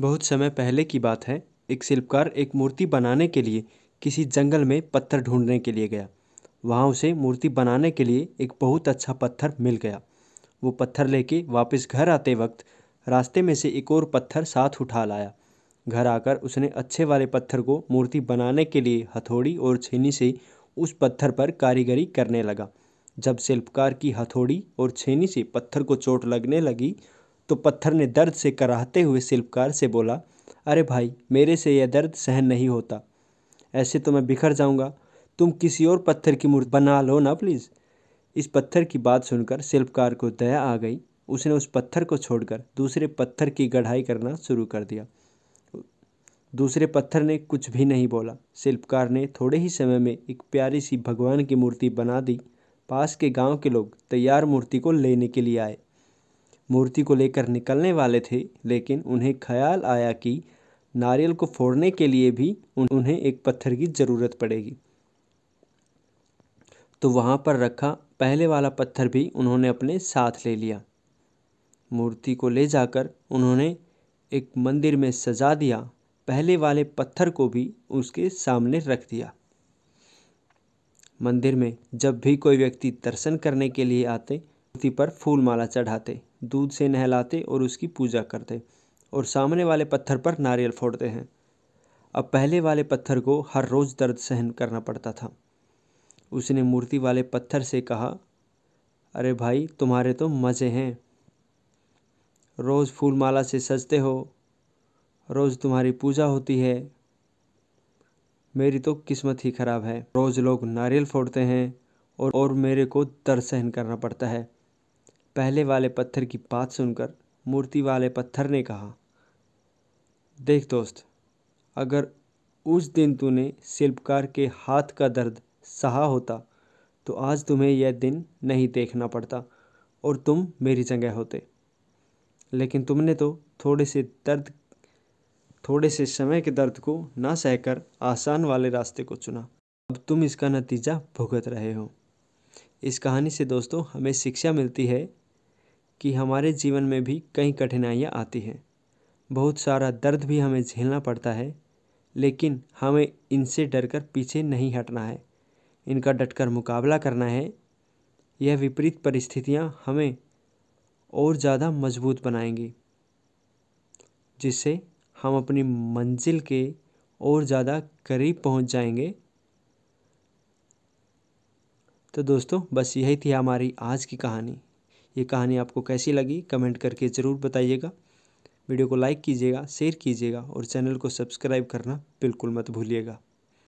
बहुत समय पहले की बात है एक शिल्पकार एक मूर्ति बनाने के लिए किसी जंगल में पत्थर ढूंढने के लिए गया वहाँ उसे मूर्ति बनाने के लिए एक बहुत अच्छा पत्थर मिल गया वो पत्थर लेके वापस घर आते वक्त रास्ते में से एक और पत्थर साथ उठा लाया घर आकर उसने अच्छे वाले पत्थर को मूर्ति बनाने के लिए हथौड़ी और छेनी से उस पत्थर पर कारीगरी करने लगा जब शिल्पकार की हथौड़ी और छेनी से पत्थर को चोट लगने लगी तो पत्थर ने दर्द से कराहते हुए शिल्पकार से बोला अरे भाई मेरे से यह दर्द सहन नहीं होता ऐसे तो मैं बिखर जाऊंगा तुम किसी और पत्थर की मूर्ति बना लो ना प्लीज़ इस पत्थर की बात सुनकर शिल्पकार को दया आ गई उसने उस पत्थर को छोड़कर दूसरे पत्थर की गढ़ाई करना शुरू कर दिया दूसरे पत्थर ने कुछ भी नहीं बोला शिल्पकार ने थोड़े ही समय में एक प्यारी सी भगवान की मूर्ति बना दी पास के गांव के लोग तैयार मूर्ति को लेने के लिए आए मूर्ति को लेकर निकलने वाले थे लेकिन उन्हें ख्याल आया कि नारियल को फोड़ने के लिए भी उन्हें एक पत्थर की ज़रूरत पड़ेगी तो वहाँ पर रखा पहले वाला पत्थर भी उन्होंने अपने साथ ले लिया मूर्ति को ले जाकर उन्होंने एक मंदिर में सजा दिया पहले वाले पत्थर को भी उसके सामने रख दिया मंदिर में जब भी कोई व्यक्ति दर्शन करने के लिए आते मूर्ति पर फूल माला चढ़ाते दूध से नहलाते और उसकी पूजा करते और सामने वाले पत्थर पर नारियल फोड़ते हैं अब पहले वाले पत्थर को हर रोज़ दर्द सहन करना पड़ता था उसने मूर्ति वाले पत्थर से कहा अरे भाई तुम्हारे तो मज़े हैं रोज़ फूलमाला से सजते हो रोज़ तुम्हारी पूजा होती है मेरी तो किस्मत ही ख़राब है रोज़ लोग नारियल फोड़ते हैं और और मेरे को दर्द सहन करना पड़ता है पहले वाले पत्थर की बात सुनकर मूर्ति वाले पत्थर ने कहा देख दोस्त अगर उस दिन तूने शिल्पकार के हाथ का दर्द सहा होता तो आज तुम्हें यह दिन नहीं देखना पड़ता और तुम मेरी जगह होते लेकिन तुमने तो थोड़े से दर्द थोड़े से समय के दर्द को ना सहकर आसान वाले रास्ते को चुना अब तुम इसका नतीजा भुगत रहे हो इस कहानी से दोस्तों हमें शिक्षा मिलती है कि हमारे जीवन में भी कई कठिनाइयाँ आती हैं बहुत सारा दर्द भी हमें झेलना पड़ता है लेकिन हमें इनसे डरकर पीछे नहीं हटना है इनका डटकर मुकाबला करना है यह विपरीत परिस्थितियाँ हमें और ज़्यादा मजबूत बनाएंगी जिससे हम अपनी मंजिल के और ज़्यादा करीब पहुँच जाएंगे तो दोस्तों बस यही थी हमारी आज की कहानी ये कहानी आपको कैसी लगी कमेंट करके ज़रूर बताइएगा वीडियो को लाइक कीजिएगा शेयर कीजिएगा और चैनल को सब्सक्राइब करना बिल्कुल मत भूलिएगा